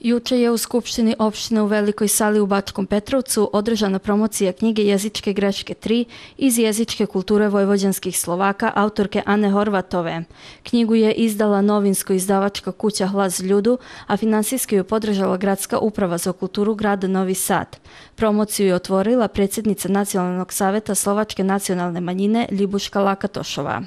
Juče je u Skupštini opštine u Velikoj sali u Bačkom Petrovcu održana promocija knjige Jezičke greške 3 iz jezičke kulture vojvođanskih Slovaka autorke Ane Horvatove. Knjigu je izdala novinsko izdavačka kuća Hlaz Ljudu, a finansijski ju podržala Gradska uprava za kulturu grada Novi Sad. Promociju je otvorila predsjednica Nacionalnog saveta Slovačke nacionalne manjine Ljubuška Lakatošova.